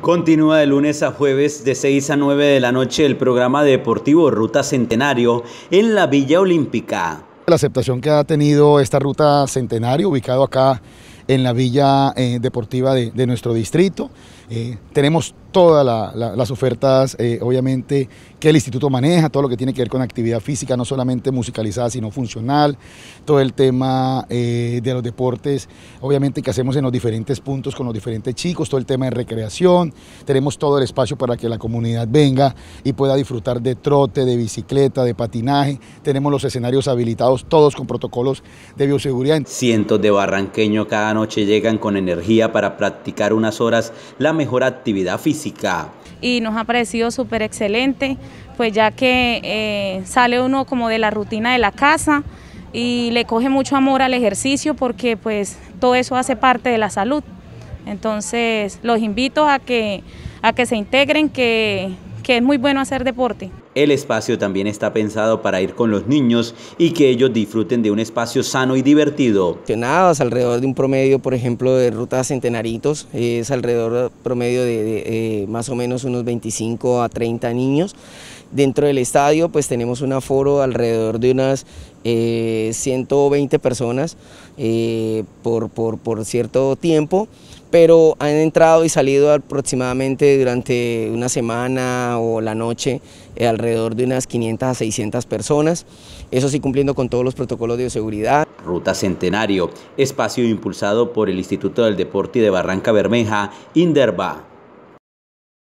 Continúa de lunes a jueves de 6 a 9 de la noche el programa deportivo Ruta Centenario en la Villa Olímpica. La aceptación que ha tenido esta Ruta Centenario, ubicado acá en la villa eh, deportiva de, nuestro distrito. Eh, tenemos todas las ofertas, eh, obviamente, que el instituto maneja, todo lo que tiene que ver con actividad física, no solamente musicalizada, sino funcional, todo el tema de los deportes, obviamente, que hacemos en los diferentes puntos con los diferentes chicos, todo el tema de recreación, tenemos todo el espacio para que la comunidad venga y pueda disfrutar de trote, de bicicleta, de patinaje, tenemos los escenarios habilitados, todos con protocolos de bioseguridad. Cientos de barranqueños cada noche noche llegan con energía para practicar unas horas la mejor actividad física. Y nos ha parecido súper excelente, pues ya que eh, sale uno como de la rutina de la casa y le coge mucho amor al ejercicio porque pues todo eso hace parte de la salud. Entonces los invito a que, a que se integren, que, que es muy bueno hacer deporte. El espacio también está pensado para ir con los niños y que ellos disfruten de un espacio sano y divertido. Alrededor de un promedio, por ejemplo, de rutas centenaritos, es alrededor promedio de, eh, más o menos unos 25 a 30 niños. Dentro del estadio pues tenemos un aforo alrededor de unas 120 eh, personas eh, por, por, por cierto tiempo, pero han entrado y salido aproximadamente durante una semana o la noche alrededor de unas 500 a 600 personas, eso sí cumpliendo con todos los protocolos de seguridad. Ruta Centenario, espacio impulsado por el Instituto del Deporte de Barranca Bermeja, INDERBA.